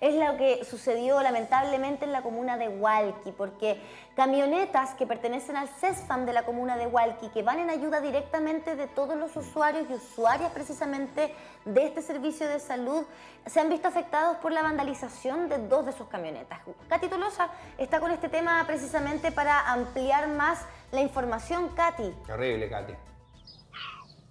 Es lo que sucedió lamentablemente en la comuna de Hualqui, porque camionetas que pertenecen al CESFAM de la comuna de Walki, que van en ayuda directamente de todos los usuarios y usuarias precisamente de este servicio de salud, se han visto afectados por la vandalización de dos de sus camionetas. Katy Tolosa está con este tema precisamente para ampliar más la información, Katy. Terrible, Katy.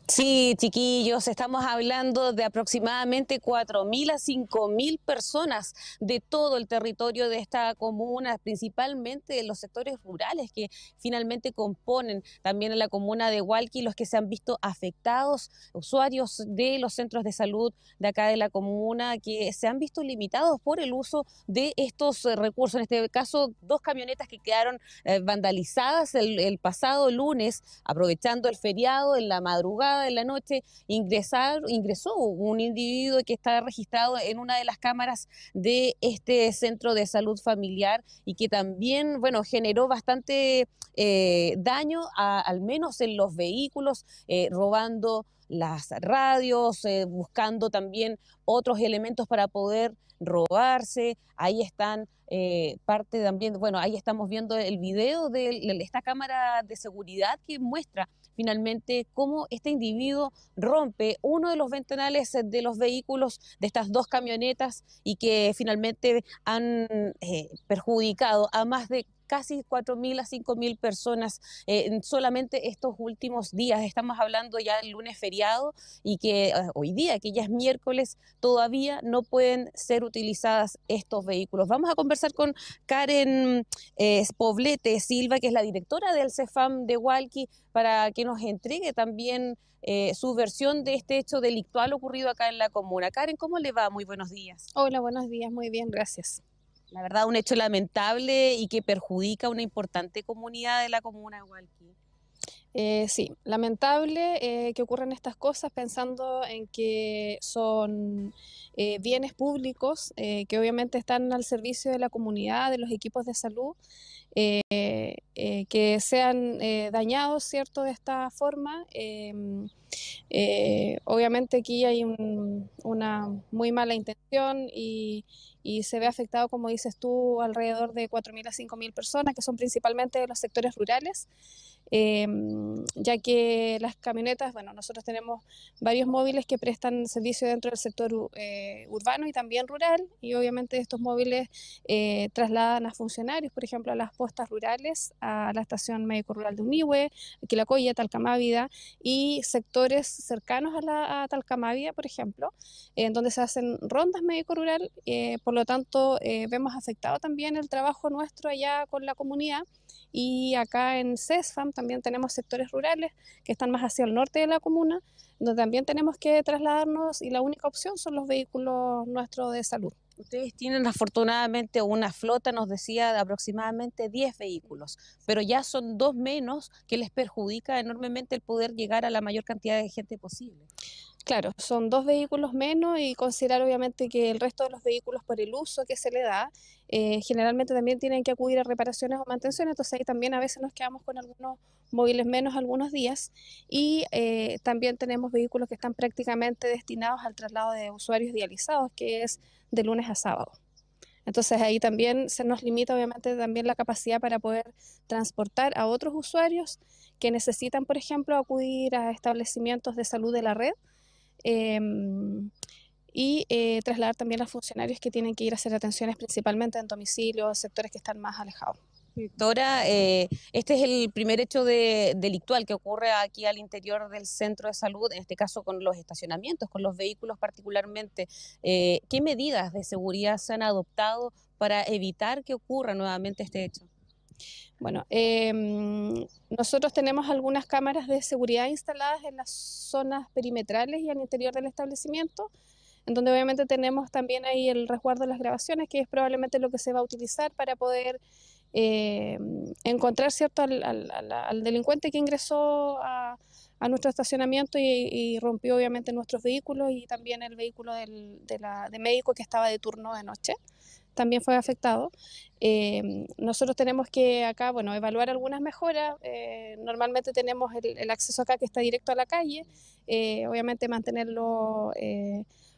Sí, chiquillos, estamos hablando de aproximadamente 4.000 a 5.000 personas de todo el territorio de esta comuna, principalmente de los sectores rurales que finalmente componen también la comuna de Hualqui, los que se han visto afectados, usuarios de los centros de salud de acá de la comuna, que se han visto limitados por el uso de estos eh, recursos. En este caso, dos camionetas que quedaron eh, vandalizadas el pasado lunes, aprovechando el feriado en la madrugada de la noche, ingresar, ingresó un individuo que está registrado en una de las cámaras de este centro de salud familiar y que también, bueno, generó bastante eh, daño, al menos en los vehículos, eh, robando las radios, eh, buscando también otros elementos para poder robarse. Ahí están eh, parte también, bueno, ahí estamos viendo el video de esta cámara de seguridad que muestra finalmente cómo este individuo rompe uno de los ventanales de los vehículos de estas dos camionetas y que finalmente han eh, perjudicado a más de casi 4.000 a 5.000 personas eh, en solamente estos últimos días. Estamos hablando ya del lunes feriado y que eh, hoy día, que ya es miércoles, todavía no pueden ser utilizadas estos vehículos. Vamos a conversar con Karen eh, Poblete Silva, que es la directora del CEFAM de Hualqui, para que nos entregue también su versión de este hecho delictual ocurrido acá en la comuna. Karen, ¿cómo le va? Muy buenos días. Hola, buenos días, muy bien, gracias la verdad, un hecho lamentable y que perjudica a una importante comunidad de la comuna de Hualqui. Eh, sí, lamentable eh, que ocurran estas cosas pensando en que son eh, bienes públicos que obviamente están al servicio de la comunidad, de los equipos de salud, que sean dañados, ¿cierto?, de esta forma. Em, eh, obviamente aquí hay una muy mala intención y, se ve afectado, como dices tú, alrededor de 4.000 a 5.000 personas, que son principalmente de los sectores rurales, em, ya que las camionetas, bueno, nosotros tenemos varios móviles que prestan servicio dentro del sector eh, urbano y también rural, y obviamente estos móviles eh, trasladan a funcionarios, por ejemplo, a las postas rurales, a la estación médico rural de Unihue, Quilacoya, Talcamávida y sector cercanos a, la, a por ejemplo, en donde se hacen rondas médico-rural, eh, por lo tanto eh, vemos afectado también el trabajo nuestro allá con la comunidad. Y acá en CESFAM también tenemos sectores rurales que están más hacia el norte de la comuna, donde también tenemos que trasladarnos y la única opción son los vehículos nuestros de salud. Ustedes tienen afortunadamente una flota, nos decía, de aproximadamente 10 vehículos, pero ya son dos menos que les perjudica enormemente el poder llegar a la mayor cantidad de gente posible. Claro, son dos vehículos menos y considerar obviamente que el resto de los vehículos por el uso que se le da, eh, generalmente también tienen que acudir a reparaciones o mantenciones, entonces ahí también a veces nos quedamos con algunos móviles menos algunos días y eh, también tenemos vehículos que están prácticamente destinados al traslado de usuarios dializados, que es de lunes a sábado. Entonces ahí también se nos limita obviamente también la capacidad para poder transportar a otros usuarios que necesitan, por ejemplo, acudir a establecimientos de salud de la red Em, y eh, trasladar también a los funcionarios que tienen que ir a hacer atenciones principalmente en domicilio, sectores que están más alejados. Doctora, eh, este es el primer hecho delictual que ocurre aquí al interior del centro de salud, en este caso con los estacionamientos, con los vehículos particularmente. Eh, ¿Qué medidas de seguridad se han adoptado para evitar que ocurra nuevamente este hecho? Bueno, em, nosotros tenemos algunas cámaras de seguridad instaladas en las zonas perimetrales y al interior del establecimiento, en donde obviamente tenemos también ahí el resguardo de las grabaciones, que es probablemente lo que se va a utilizar para poder em, encontrar cierto al, al, delincuente que ingresó a, a nuestro estacionamiento y, rompió obviamente nuestros vehículos y también el vehículo del, de, la, de médico que estaba de turno de noche también fue afectado. Eh, nosotros tenemos que acá, bueno, evaluar algunas mejoras. Eh, normalmente tenemos el, acceso acá que está directo a la calle. Eh, obviamente mantenerlo,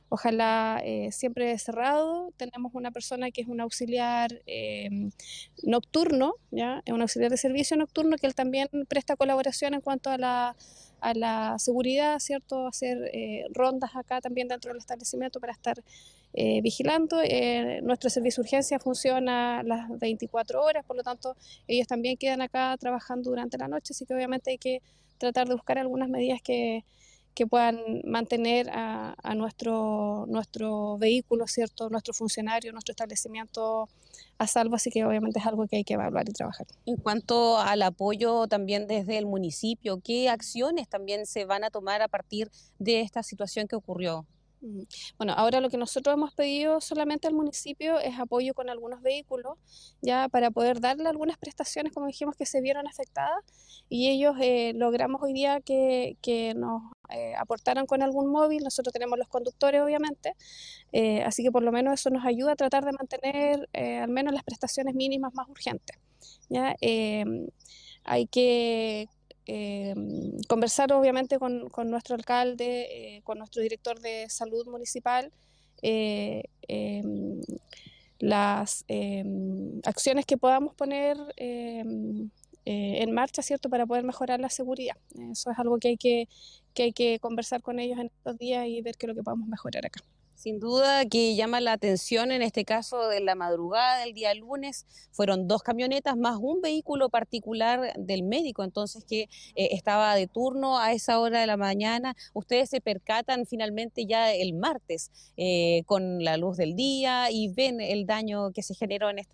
ojalá, siempre cerrado. Tenemos una persona que es un auxiliar nocturno, ¿ya? Es un auxiliar de servicio nocturno que él también presta colaboración en cuanto a la a la seguridad, ¿cierto? Hacer eh, rondas acá también dentro del establecimiento para estar eh, vigilando. Eh, nuestro servicio de urgencia funciona las 24 horas, por lo tanto, ellos también quedan acá trabajando durante la noche, así que obviamente hay que tratar de buscar algunas medidas que que puedan mantener a, nuestro, nuestro vehículo, ¿cierto? nuestro funcionario, nuestro establecimiento a salvo, así que obviamente es algo que hay que evaluar y trabajar. En cuanto al apoyo también desde el municipio, ¿qué acciones también se van a tomar a partir de esta situación que ocurrió? Mm, bueno, ahora lo que nosotros hemos pedido solamente al municipio es apoyo con algunos vehículos, ya para poder darle algunas prestaciones, como dijimos, que se vieron afectadas, y ellos eh, logramos hoy día que, nos eh, aportaran con algún móvil, nosotros tenemos los conductores, obviamente, eh, así que por lo menos eso nos ayuda a tratar de mantener al menos las prestaciones mínimas más urgentes. hay que eh, conversar obviamente con, nuestro alcalde, eh, con nuestro director de salud municipal, eh, em, las em, acciones que podamos poner em, en marcha, ¿cierto?, para poder mejorar la seguridad. Eso es algo que hay que, que hay que conversar con ellos en estos días y ver qué es lo que podemos mejorar acá. Sin duda que llama la atención en este caso de la madrugada del día lunes. Fueron dos camionetas más un vehículo particular del médico, entonces que eh, estaba de turno a esa hora de la mañana. Ustedes se percatan finalmente ya el martes eh, con la luz del día y ven el daño que se generó en, en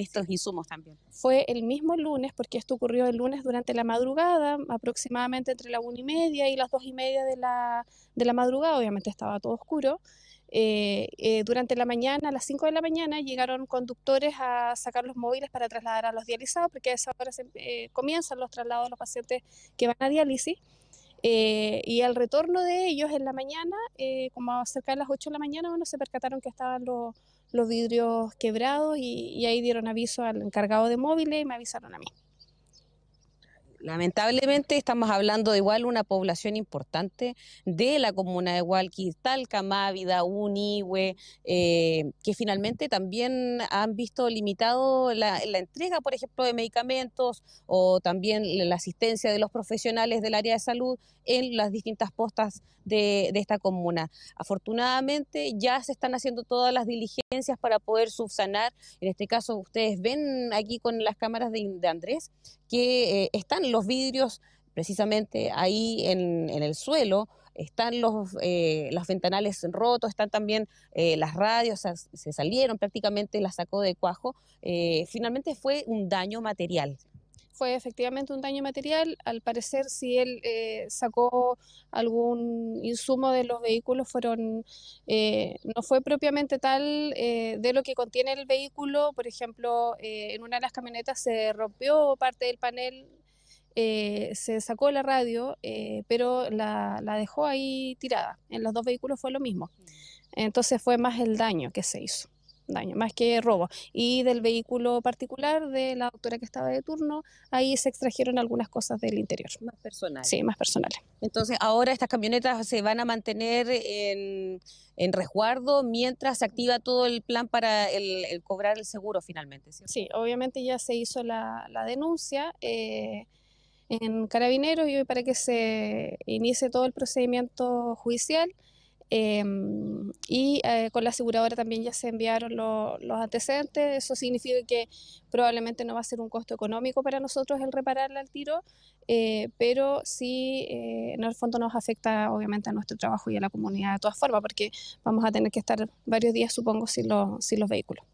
estos insumos también. Fue el mismo lunes, porque esto ocurrió el lunes durante la madrugada, aproximadamente entre la una y media y las dos y media de la, de la madrugada. Obviamente estaba todo oscuro. Eh, eh, durante la mañana, a las 5 de la mañana, llegaron conductores a sacar los móviles para trasladar a los dializados, porque a esa hora eh, comienzan los traslados de los pacientes que van a diálisis. Eh, y al retorno de ellos en la mañana, como cerca de las 8 de la mañana, bueno, se percataron que estaban los, vidrios quebrados y, y ahí dieron aviso al encargado de móviles y me avisaron a mí lamentablemente estamos hablando de igual una población importante de la comuna de Hualquistal, Talca, Unihue, eh, que finalmente también han visto limitado la, entrega, por ejemplo, de medicamentos o también la asistencia de los profesionales del área de salud en las distintas postas de, esta comuna. Afortunadamente ya se están haciendo todas las diligencias para poder subsanar, en este caso ustedes ven aquí con las cámaras de, Andrés, que eh, están los vidrios, precisamente ahí en, el suelo, están los, eh, los ventanales rotos, están también eh, las radios, se salieron prácticamente, las sacó de cuajo. Eh, finalmente fue un daño material. Fue efectivamente un daño material. Al parecer, si él sacó algún insumo de los vehículos, fueron no fue propiamente tal de lo que contiene el vehículo. Por ejemplo, en una de las camionetas se rompió parte del panel eh, se sacó la radio, eh, pero la, dejó ahí tirada. En los dos vehículos fue lo mismo. Mm. Entonces fue más el daño que se hizo, daño, más que robo. Y del vehículo particular de la doctora que estaba de turno, ahí se extrajeron algunas cosas del interior. Más personales. Sí, más personales. Entonces ahora estas camionetas se van a mantener en, resguardo mientras se activa todo el plan para cobrar el seguro finalmente. Sí, obviamente ya se hizo la, denuncia. Eh, en Carabineros y para que se inicie todo el procedimiento judicial. Em, y eh, con la aseguradora también ya se enviaron los antecedentes. Eso significa que probablemente no va a ser un costo económico para nosotros el repararle al tiro, eh, pero sí eh, en el fondo nos afecta obviamente a nuestro trabajo y a la comunidad de todas formas, porque vamos a tener que estar varios días, supongo, los, sin los vehículos.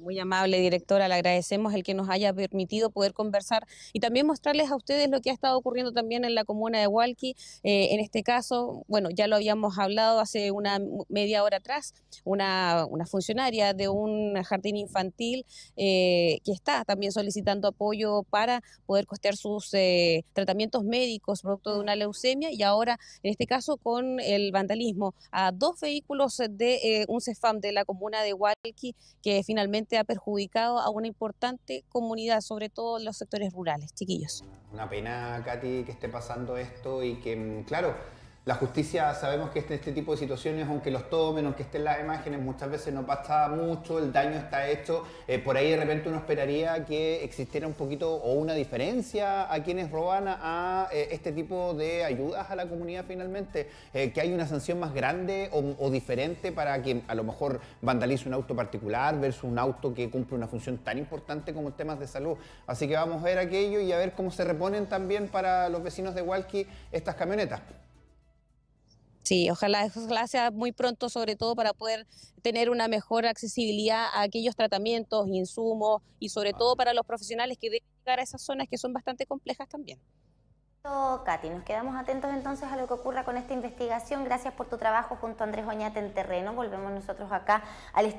Muy amable directora, le agradecemos el que nos haya permitido poder conversar y también mostrarles a ustedes lo que ha estado ocurriendo también en la comuna de Hualqui. Eh, en este caso, bueno, ya lo habíamos hablado hace una media hora atrás, una, funcionaria de un jardín infantil eh, que está también solicitando apoyo para poder costear sus eh, tratamientos médicos producto de una leucemia y ahora, en este caso, con el vandalismo a dos vehículos de un CEFAM de la comuna de Hualqui que finalmente ha perjudicado a una importante comunidad, sobre todo en los sectores rurales, chiquillos. Una pena, Katy, que esté pasando esto y que, mm, claro, la justicia, sabemos que en este, este, tipo de situaciones, aunque los tomen, aunque estén las imágenes, muchas veces no pasa mucho, el daño está hecho. Eh, por ahí de repente uno esperaría que existiera un poquito o una diferencia a quienes roban a, eh, este tipo de ayudas a la comunidad finalmente, eh, que hay una sanción más grande o, diferente para quien a lo mejor vandaliza un auto particular versus un auto que cumple una función tan importante como temas de salud. Así que vamos a ver aquello y a ver cómo se reponen también para los vecinos de Walkie estas camionetas. Sí, ojalá, sea muy pronto, sobre todo para poder tener una mejor accesibilidad a aquellos tratamientos, insumos y sobre todo para los profesionales que deben llegar a esas zonas que son bastante complejas también. Katy, nos quedamos atentos entonces a lo que ocurra con esta investigación. Gracias por tu trabajo junto a Andrés Oñate en terreno. Volvemos nosotros acá al estudio.